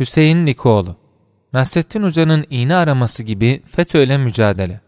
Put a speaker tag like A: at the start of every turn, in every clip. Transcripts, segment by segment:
A: Hüseyin Nikoğlu Nasrettin Hoca'nın iğne araması gibi FETÖ'yle mücadele.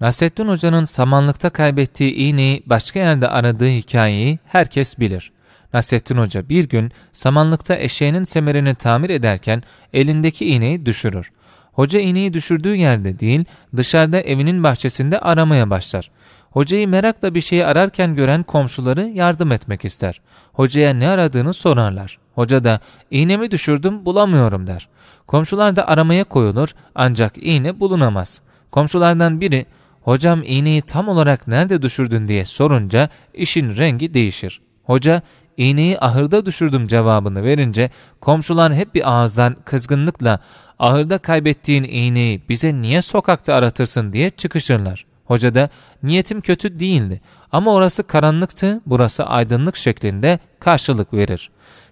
A: Nasrettin Hoca'nın samanlıkta kaybettiği iğneyi başka yerde aradığı hikayeyi herkes bilir. Nasrettin Hoca bir gün samanlıkta eşeğinin semerini tamir ederken elindeki iğneyi düşürür. Hoca iğneyi düşürdüğü yerde değil, dışarıda evinin bahçesinde aramaya başlar. Hocayı merakla bir şeyi ararken gören komşuları yardım etmek ister hocaya ne aradığını sorarlar. Hoca da iğnemi düşürdüm bulamıyorum der. Komşular da aramaya koyulur ancak iğne bulunamaz. Komşulardan biri hocam iğneyi tam olarak nerede düşürdün diye sorunca işin rengi değişir. Hoca iğneyi ahırda düşürdüm cevabını verince komşular hep bir ağızdan kızgınlıkla ahırda kaybettiğin iğneyi bize niye sokakta aratırsın diye çıkışırlar. Hoca da niyetim kötü değildi ama orası karanlıktı, burası aydınlık şeklinde karşılık verir.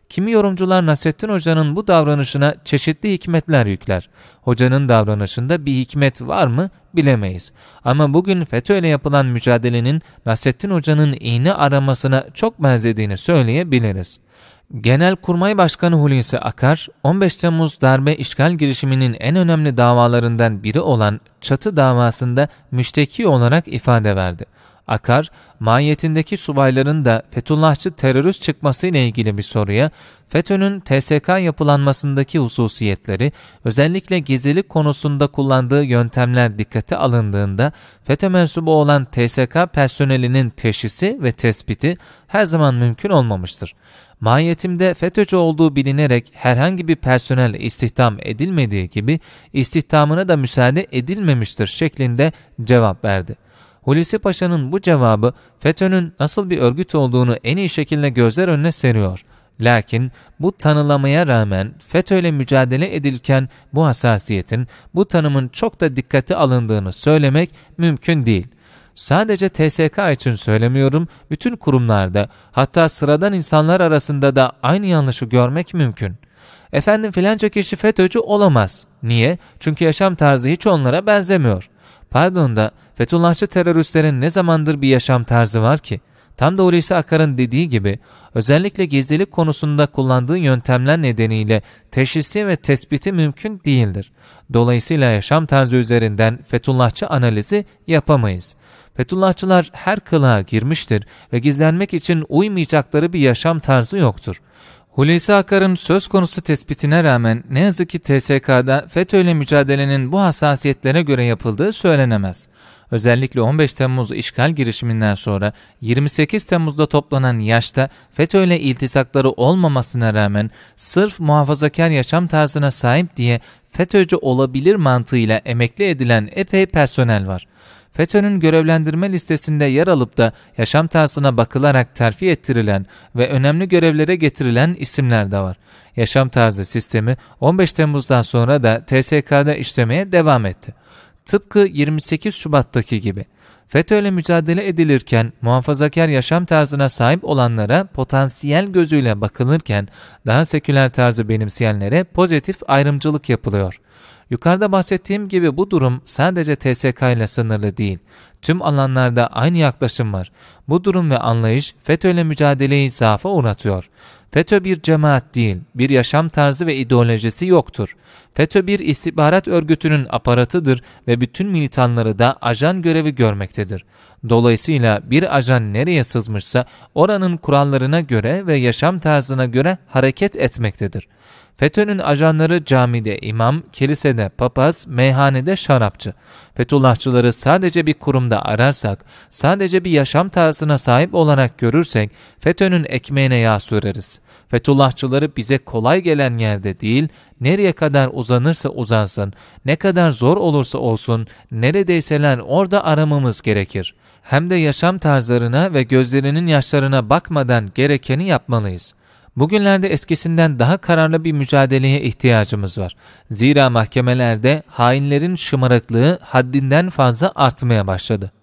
A: Kimi yorumcular Nasrettin Hoca'nın bu davranışına çeşitli hikmetler yükler. Hocanın davranışında bir hikmet var mı bilemeyiz. Ama bugün FETÖ ile yapılan mücadelenin Nasrettin Hoca'nın iğne aramasına çok benzediğini söyleyebiliriz. Genelkurmay Başkanı Hulusi Akar, 15 Temmuz darbe işgal girişiminin en önemli davalarından biri olan çatı davasında müşteki olarak ifade verdi. Akar, manyetindeki subayların da Fethullahçı terörist çıkmasıyla ilgili bir soruya, FETÖ'nün TSK yapılanmasındaki hususiyetleri, özellikle gizlilik konusunda kullandığı yöntemler dikkate alındığında, FETÖ mensubu olan TSK personelinin teşhisi ve tespiti her zaman mümkün olmamıştır. Mahiyetimde FETÖ'cü olduğu bilinerek herhangi bir personel istihdam edilmediği gibi istihdamına da müsaade edilmemiştir şeklinde cevap verdi.'' Hulusi Paşa'nın bu cevabı FETÖ'nün nasıl bir örgüt olduğunu en iyi şekilde gözler önüne seriyor. Lakin bu tanılamaya rağmen FETÖ ile mücadele edilirken bu hassasiyetin, bu tanımın çok da dikkate alındığını söylemek mümkün değil. Sadece TSK için söylemiyorum, bütün kurumlarda hatta sıradan insanlar arasında da aynı yanlışı görmek mümkün. Efendim filanca kişi FETÖ'cü olamaz. Niye? Çünkü yaşam tarzı hiç onlara benzemiyor. Pardon da Fethullahçı teröristlerin ne zamandır bir yaşam tarzı var ki? Tam da Hulusi Akar'ın dediği gibi özellikle gizlilik konusunda kullandığı yöntemler nedeniyle teşhisi ve tespiti mümkün değildir. Dolayısıyla yaşam tarzı üzerinden Fethullahçı analizi yapamayız. Fethullahçılar her kılığa girmiştir ve gizlenmek için uymayacakları bir yaşam tarzı yoktur. Hulusi Akar'ın söz konusu tespitine rağmen ne yazık ki TSK'da FETÖ ile mücadelenin bu hassasiyetlere göre yapıldığı söylenemez. Özellikle 15 Temmuz işgal girişiminden sonra 28 Temmuz'da toplanan yaşta FETÖ ile iltisakları olmamasına rağmen sırf muhafazakar yaşam tarzına sahip diye FETÖ'cü olabilir mantığıyla emekli edilen epey personel var. FETÖ'nün görevlendirme listesinde yer alıp da yaşam tarzına bakılarak terfi ettirilen ve önemli görevlere getirilen isimler de var. Yaşam tarzı sistemi 15 Temmuz'dan sonra da TSK'da işlemeye devam etti. Tıpkı 28 Şubat'taki gibi. FETÖ'yle mücadele edilirken muhafazakar yaşam tarzına sahip olanlara potansiyel gözüyle bakılırken daha seküler tarzı benimseyenlere pozitif ayrımcılık yapılıyor. Yukarıda bahsettiğim gibi bu durum sadece TSK ile sınırlı değil. Tüm alanlarda aynı yaklaşım var. Bu durum ve anlayış FETÖ'yle mücadeleyi zaafa uğratıyor. FETÖ bir cemaat değil, bir yaşam tarzı ve ideolojisi yoktur. FETÖ bir istihbarat örgütünün aparatıdır ve bütün militanları da ajan görevi görmektedir etmektedir. Dolayısıyla bir ajan nereye sızmışsa oranın kurallarına göre ve yaşam tarzına göre hareket etmektedir. FETÖ'nün ajanları camide imam, kilisede papaz, meyhanede şarapçı. Fetullahçıları sadece bir kurumda ararsak, sadece bir yaşam tarzına sahip olarak görürsek FETÖ'nün ekmeğine yağ süreriz. Fetullahçıları bize kolay gelen yerde değil, nereye kadar uzanırsa uzansın, ne kadar zor olursa olsun, neredeyseler orada aramamız gerekir hem de yaşam tarzlarına ve gözlerinin yaşlarına bakmadan gerekeni yapmalıyız. Bugünlerde eskisinden daha kararlı bir mücadeleye ihtiyacımız var. Zira mahkemelerde hainlerin şımarıklığı haddinden fazla artmaya başladı.